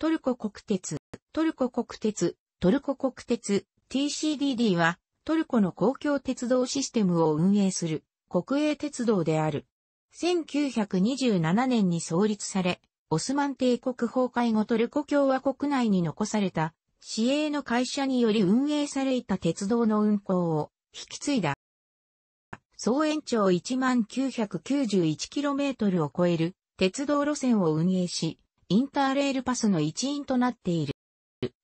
トルコ国鉄、トルコ国鉄、トルコ国鉄 TCDD はトルコの公共鉄道システムを運営する国営鉄道である。1927年に創立され、オスマン帝国崩壊後トルコ共和国内に残された市営の会社により運営された鉄道の運行を引き継いだ。総延長 1991km を超える鉄道路線を運営し、インターレールパスの一員となっている。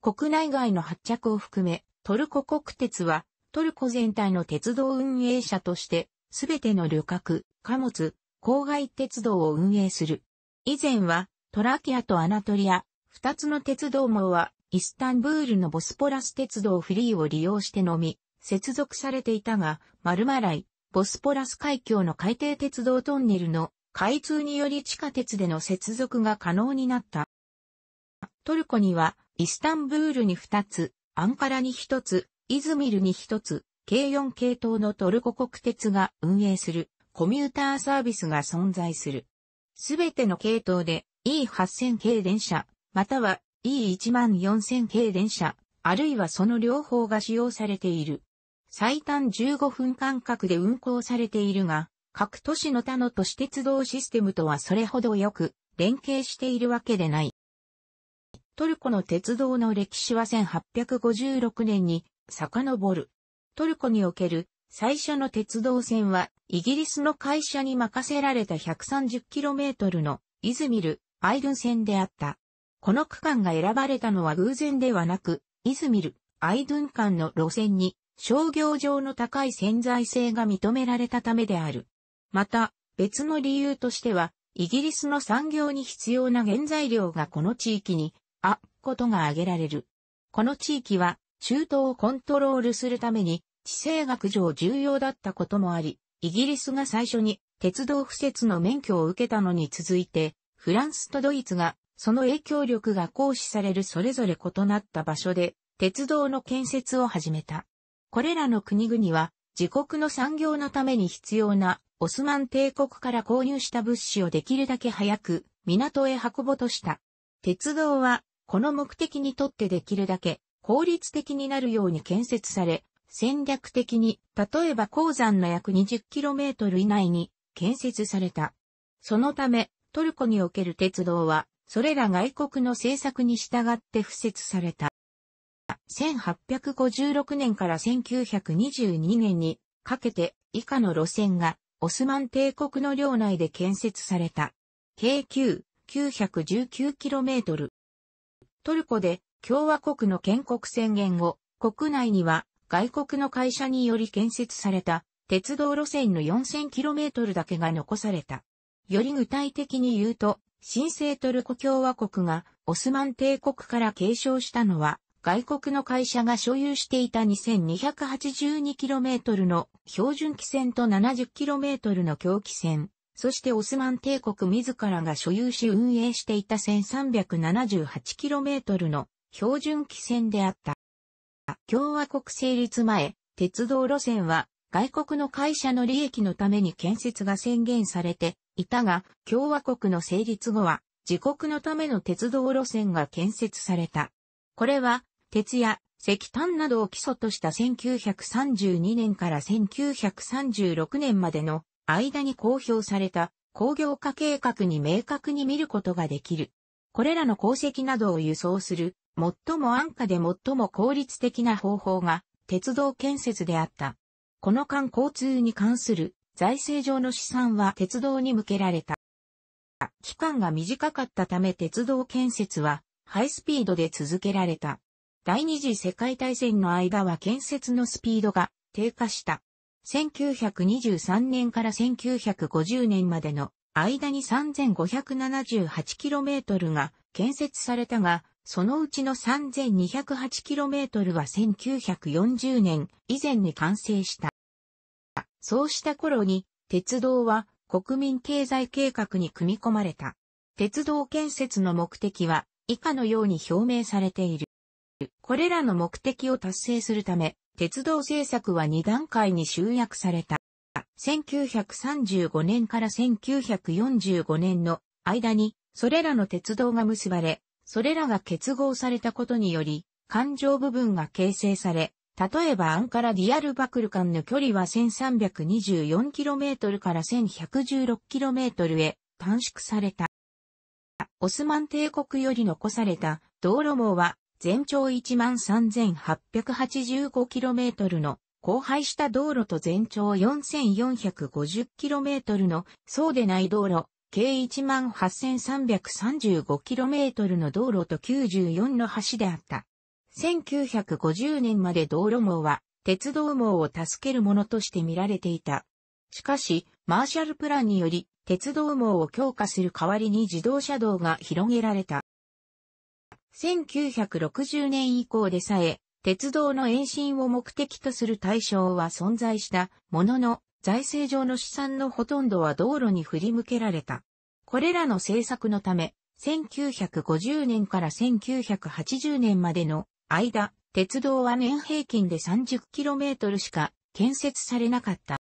国内外の発着を含め、トルコ国鉄は、トルコ全体の鉄道運営者として、すべての旅客、貨物、郊外鉄道を運営する。以前は、トラキアとアナトリア、二つの鉄道網は、イスタンブールのボスポラス鉄道フリーを利用してのみ、接続されていたが、マルマライ、ボスポラス海峡の海底鉄道トンネルの開通により地下鉄での接続が可能になった。トルコには、イスタンブールに2つ、アンカラに1つ、イズミルに1つ、k 4系統のトルコ国鉄が運営するコミューターサービスが存在する。すべての系統で E8000 系電車、または E14000 系電車、あるいはその両方が使用されている。最短15分間隔で運行されているが、各都市の他の都市鉄道システムとはそれほどよく連携しているわけでない。トルコの鉄道の歴史は1856年に遡る。トルコにおける最初の鉄道線はイギリスの会社に任せられた 130km のイズミル・アイドゥン線であった。この区間が選ばれたのは偶然ではなく、イズミル・アイドゥン間の路線に商業上の高い潜在性が認められたためである。また、別の理由としては、イギリスの産業に必要な原材料がこの地域に、あ、ことが挙げられる。この地域は、中東をコントロールするために、地政学上重要だったこともあり、イギリスが最初に鉄道敷設の免許を受けたのに続いて、フランスとドイツが、その影響力が行使されるそれぞれ異なった場所で、鉄道の建設を始めた。これらの国々は、自国の産業のために必要なオスマン帝国から購入した物資をできるだけ早く港へ運ぼうとした。鉄道は、この目的にとってできるだけ効率的になるように建設され、戦略的に、例えば鉱山の約 20km 以内に建設された。そのため、トルコにおける鉄道は、それら外国の政策に従って付設された。1856年から1922年にかけて以下の路線がオスマン帝国の領内で建設された。京急 919km。トルコで共和国の建国宣言後、国内には外国の会社により建設された鉄道路線の 4000km だけが残された。より具体的に言うと、新生トルコ共和国がオスマン帝国から継承したのは外国の会社が所有していた 2282km の標準汽船と 70km の狂気船、そしてオスマン帝国自らが所有し運営していた 1378km の標準汽船であった。共和国成立前、鉄道路線は外国の会社の利益のために建設が宣言されていたが、共和国の成立後は自国のための鉄道路線が建設された。これは鉄や石炭などを基礎とした1932年から1936年までの間に公表された工業化計画に明確に見ることができる。これらの鉱石などを輸送する最も安価で最も効率的な方法が鉄道建設であった。この間交通に関する財政上の資産は鉄道に向けられた。期間が短かったため鉄道建設はハイスピードで続けられた。第二次世界大戦の間は建設のスピードが低下した。1923年から1950年までの間に 3578km が建設されたが、そのうちの 3208km は1940年以前に完成した。そうした頃に、鉄道は国民経済計画に組み込まれた。鉄道建設の目的は以下のように表明されている。これらの目的を達成するため、鉄道政策は2段階に集約された。1935年から1945年の間に、それらの鉄道が結ばれ、それらが結合されたことにより、環状部分が形成され、例えばアンカラディアルバクル間の距離は 1324km から 1116km へ短縮された。オスマン帝国より残された道路網は全長 13,885km の荒廃した道路と全長 4,450km のそうでない道路、計1 8 3 3 5 k m の道路と94の橋であった。1950年まで道路網は鉄道網を助けるものとして見られていた。しかし、マーシャルプランにより鉄道網を強化する代わりに自動車道が広げられた。1960年以降でさえ、鉄道の延伸を目的とする対象は存在したものの、財政上の資産のほとんどは道路に振り向けられた。これらの政策のため、1950年から1980年までの間、鉄道は年平均で 30km しか建設されなかった。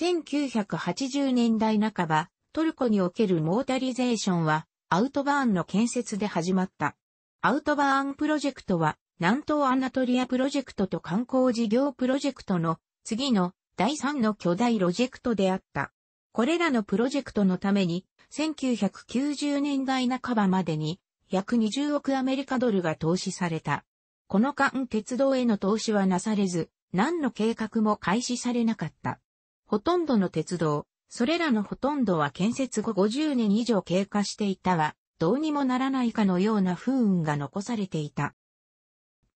1980年代半ば、トルコにおけるモータリゼーションはアウトバーンの建設で始まった。アウトバーンプロジェクトは、南東アナトリアプロジェクトと観光事業プロジェクトの次の第3の巨大ロジェクトであった。これらのプロジェクトのために、1990年代半ばまでに約20億アメリカドルが投資された。この間鉄道への投資はなされず、何の計画も開始されなかった。ほとんどの鉄道、それらのほとんどは建設後50年以上経過していたが、どうにもならないかのような不運が残されていた。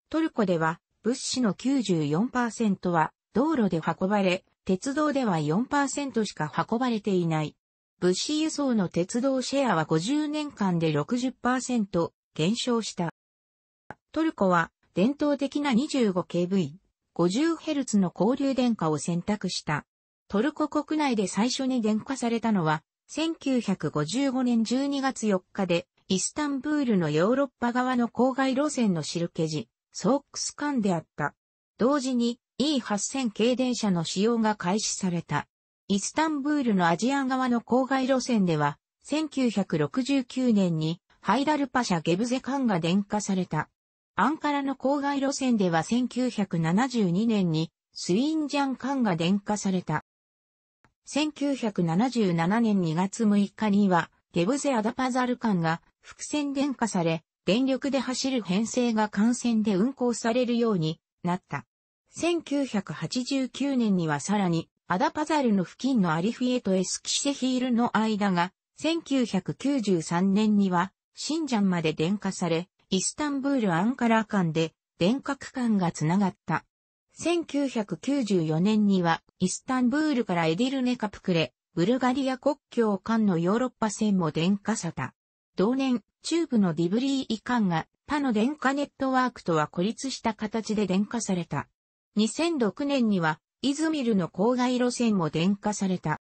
トルコでは、物資の94%は道路で運ばれ、鉄道では4%しか運ばれていない。物資輸送の鉄道シェアは50年間で60%減少した。トルコは伝統的な 25kV、50Hz の交流電化を選択した。トルコ国内で最初に電化されたのは、1955年12月4日で、イスタンブールのヨーロッパ側の郊外路線のシルケジ、ソークス間であった。同時に E8000 系電車の使用が開始された。イスタンブールのアジア側の郊外路線では、1969年にハイダルパシャ・ゲブゼカンが電化された。アンカラの郊外路線では1972年にスインジャンカンが電化された。1977年2月6日には、デブゼ・アダパザル間が伏線電化され、電力で走る編成が幹線で運行されるようになった。1989年にはさらに、アダパザルの付近のアリフィエとエスキセヒールの間が、1993年には、シンジャンまで電化され、イスタンブール・アンカラ間で電化区間がつながった。1994年には、イスタンブールからエディルネカプクレ、ブルガリア国境間のヨーロッパ線も電化さた。同年、中部のディブリー遺間が他の電化ネットワークとは孤立した形で電化された。2006年には、イズミルの郊外路線も電化された。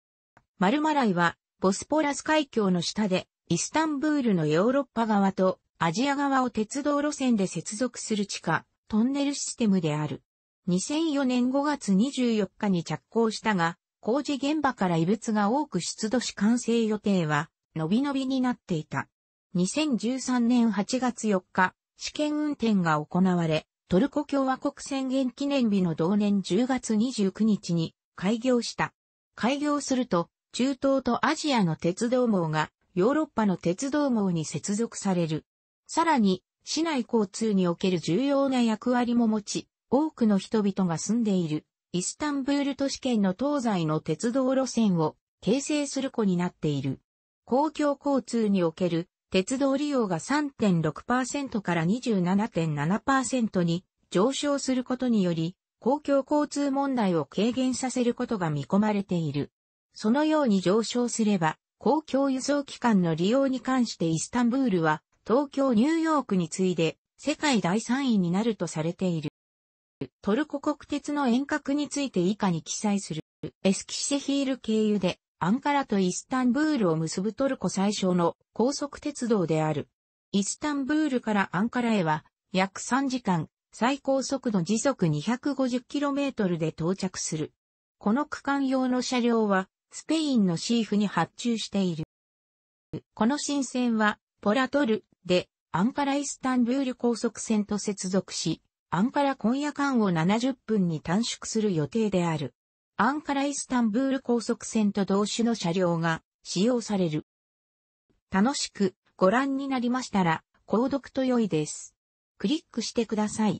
マルマライは、ボスポラス海峡の下で、イスタンブールのヨーロッパ側とアジア側を鉄道路線で接続する地下、トンネルシステムである。2004年5月24日に着工したが、工事現場から異物が多く出土し完成予定は、のびのびになっていた。2013年8月4日、試験運転が行われ、トルコ共和国宣言記念日の同年10月29日に開業した。開業すると、中東とアジアの鉄道網がヨーロッパの鉄道網に接続される。さらに、市内交通における重要な役割も持ち、多くの人々が住んでいるイスタンブール都市圏の東西の鉄道路線を形成する子になっている。公共交通における鉄道利用が3.6%から27.7%に上昇することにより、公共交通問題を軽減させることが見込まれている。そのように上昇すれば、公共輸送機関の利用に関してイスタンブールは、東京ニューヨークに次いで世界第3位になるとされている。トルコ国鉄の遠隔について以下に記載する。エスキシヒール経由でアンカラとイスタンブールを結ぶトルコ最小の高速鉄道である。イスタンブールからアンカラへは約3時間、最高速度時速 250km で到着する。この区間用の車両はスペインのシーフに発注している。この新線はポラトルでアンカライスタンブール高速線と接続し、アンカラ今夜間を70分に短縮する予定である。アンカライスタンブール高速線と同種の車両が使用される。楽しくご覧になりましたら、購読と良いです。クリックしてください。